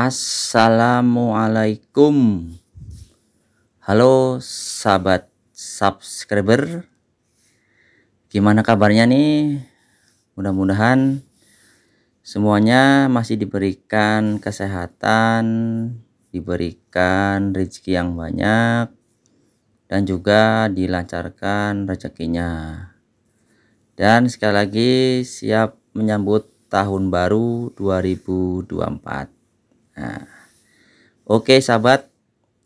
Assalamualaikum. Halo sahabat subscriber. Gimana kabarnya nih? Mudah-mudahan semuanya masih diberikan kesehatan, diberikan rezeki yang banyak dan juga dilancarkan rezekinya. Dan sekali lagi siap menyambut tahun baru 2024. Nah, Oke sahabat,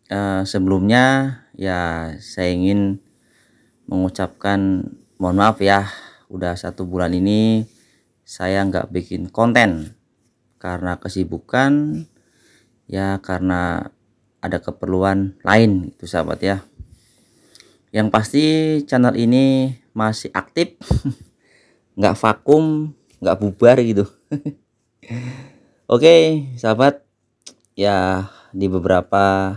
eh, sebelumnya ya saya ingin mengucapkan mohon maaf ya, udah satu bulan ini saya nggak bikin konten karena kesibukan, ya karena ada keperluan lain itu sahabat ya. Yang pasti channel ini masih aktif, nggak vakum, nggak bubar gitu. Oke sahabat, ya di beberapa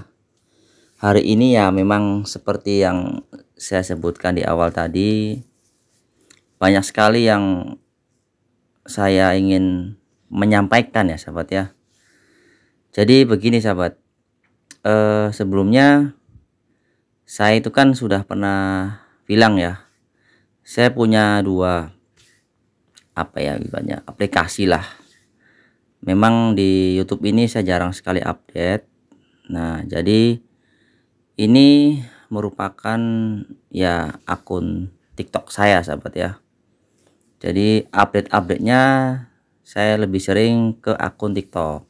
hari ini ya memang seperti yang saya sebutkan di awal tadi banyak sekali yang saya ingin menyampaikan ya sahabat ya jadi begini sahabat eh, sebelumnya saya itu kan sudah pernah bilang ya saya punya dua apa ya banyak aplikasi lah memang di YouTube ini saya jarang sekali update. Nah, jadi ini merupakan ya akun TikTok saya, sahabat ya. Jadi update-update-nya saya lebih sering ke akun TikTok.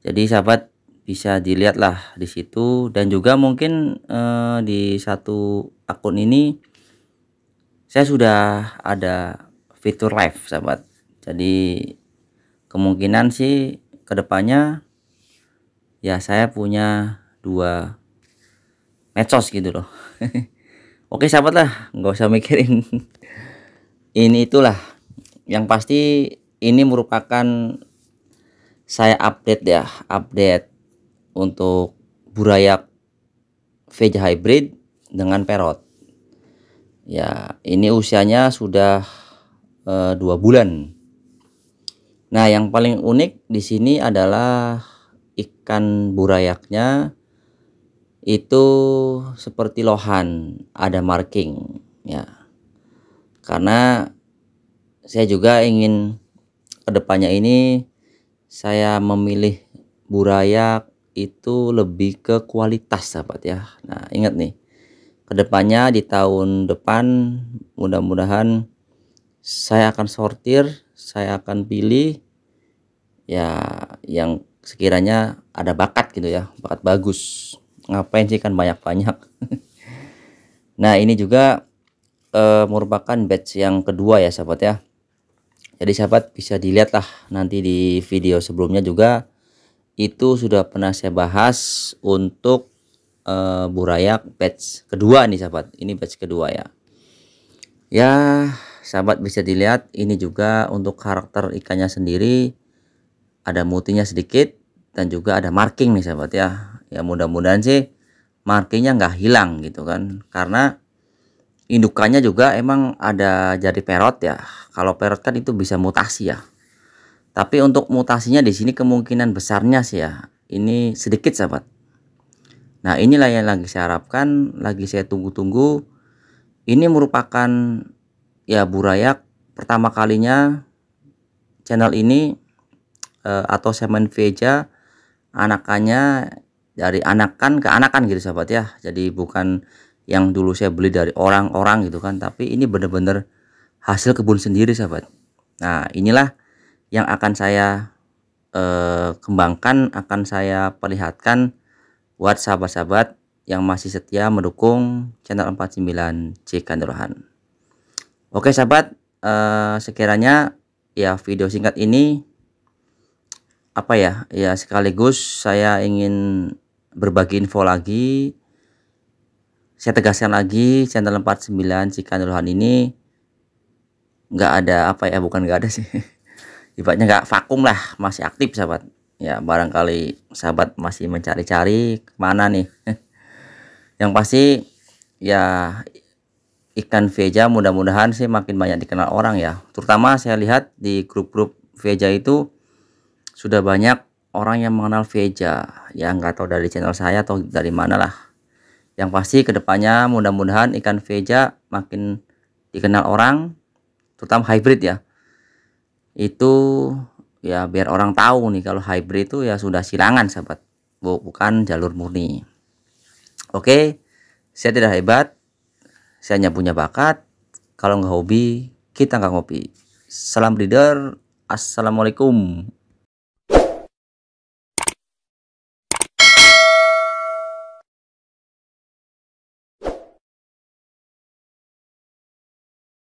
Jadi sahabat bisa dilihat lah di situ dan juga mungkin eh, di satu akun ini saya sudah ada fitur live sahabat. Jadi kemungkinan sih kedepannya ya saya punya dua medsos gitu loh oke sahabat lah nggak usah mikirin ini itulah yang pasti ini merupakan saya update ya update untuk burayak Veja hybrid dengan perot ya ini usianya sudah dua eh, dua bulan Nah, yang paling unik di sini adalah ikan burayaknya itu seperti lohan, ada marking ya. Karena saya juga ingin kedepannya ini saya memilih burayak itu lebih ke kualitas sahabat ya. Nah ingat nih kedepannya di tahun depan mudah-mudahan saya akan sortir saya akan pilih ya yang sekiranya ada bakat gitu ya bakat bagus ngapain sih kan banyak-banyak nah ini juga e, merupakan batch yang kedua ya sahabat ya jadi sahabat bisa dilihat lah nanti di video sebelumnya juga itu sudah pernah saya bahas untuk e, eh, burayak batch kedua nih sahabat ini batch kedua ya ya sahabat bisa dilihat ini juga untuk karakter ikannya sendiri ada mutinya sedikit dan juga ada marking nih sahabat ya ya mudah-mudahan sih markingnya nggak hilang gitu kan karena indukannya juga emang ada jari perot ya kalau perot kan itu bisa mutasi ya tapi untuk mutasinya di sini kemungkinan besarnya sih ya ini sedikit sahabat nah inilah yang lagi saya harapkan lagi saya tunggu-tunggu ini merupakan ya Burayak pertama kalinya channel ini uh, atau Semen Veja anakannya dari anakan ke anakan gitu sahabat ya jadi bukan yang dulu saya beli dari orang-orang gitu kan tapi ini bener-bener hasil kebun sendiri sahabat nah inilah yang akan saya uh, kembangkan akan saya perlihatkan buat sahabat-sahabat yang masih setia mendukung channel 49 C Kanduruhan. Oke sahabat, eh, sekiranya ya video singkat ini apa ya ya sekaligus saya ingin berbagi info lagi saya tegaskan lagi channel 49 Cikanuluhan ini nggak ada apa ya bukan nggak ada sih ibaratnya nggak vakum lah masih aktif sahabat ya barangkali sahabat masih mencari-cari kemana nih yang pasti ya ikan Veja mudah-mudahan sih makin banyak dikenal orang ya. Terutama saya lihat di grup-grup Veja itu sudah banyak orang yang mengenal Veja. Ya nggak tahu dari channel saya atau dari mana lah. Yang pasti kedepannya mudah-mudahan ikan Veja makin dikenal orang, terutama hybrid ya. Itu ya biar orang tahu nih kalau hybrid itu ya sudah silangan sahabat, bukan jalur murni. Oke, saya tidak hebat, saya hanya punya bakat kalau nggak hobi kita nggak ngopi salam leader assalamualaikum